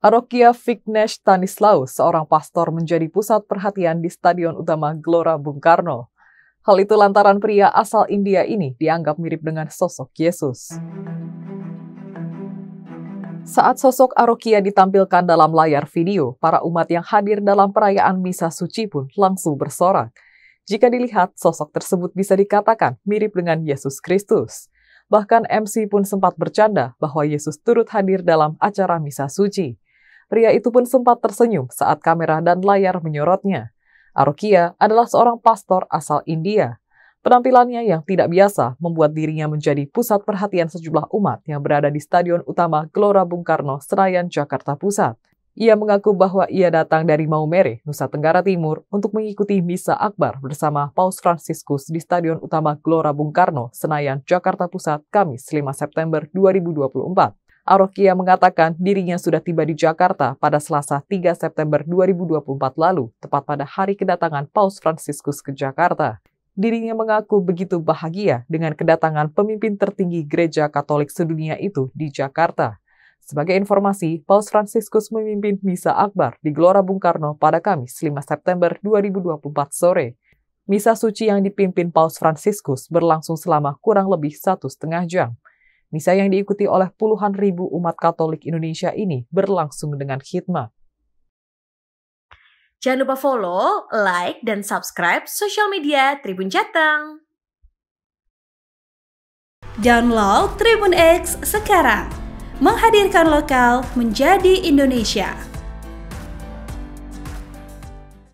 Arokia Viknesh Tanislau, seorang pastor menjadi pusat perhatian di Stadion Utama Gelora Bung Karno. Hal itu lantaran pria asal India ini dianggap mirip dengan sosok Yesus. Saat sosok Arokia ditampilkan dalam layar video, para umat yang hadir dalam perayaan Misa Suci pun langsung bersorak. Jika dilihat, sosok tersebut bisa dikatakan mirip dengan Yesus Kristus. Bahkan MC pun sempat bercanda bahwa Yesus turut hadir dalam acara Misa Suci. Pria itu pun sempat tersenyum saat kamera dan layar menyorotnya. Arokia adalah seorang pastor asal India. Penampilannya yang tidak biasa membuat dirinya menjadi pusat perhatian sejumlah umat yang berada di Stadion Utama Gelora Bung Karno, Senayan, Jakarta Pusat. Ia mengaku bahwa ia datang dari Maumere, Nusa Tenggara Timur, untuk mengikuti Misa Akbar bersama Paus Fransiskus di Stadion Utama Gelora Bung Karno, Senayan, Jakarta Pusat, Kamis 5 September 2024. Arokia mengatakan dirinya sudah tiba di Jakarta pada Selasa 3 September 2024 lalu, tepat pada hari kedatangan Paus Franciscus ke Jakarta. Dirinya mengaku begitu bahagia dengan kedatangan pemimpin tertinggi gereja Katolik sedunia itu di Jakarta. Sebagai informasi, Paus Franciscus memimpin Misa Akbar di Gelora Bung Karno pada Kamis 5 September 2024 sore. Misa suci yang dipimpin Paus Franciscus berlangsung selama kurang lebih satu setengah jam. Misa yang diikuti oleh puluhan ribu umat Katolik Indonesia ini berlangsung dengan khidmat. Jangan lupa follow, like, dan subscribe sosial media Tribun Jateng. Download Tribun X sekarang. Menghadirkan lokal menjadi Indonesia.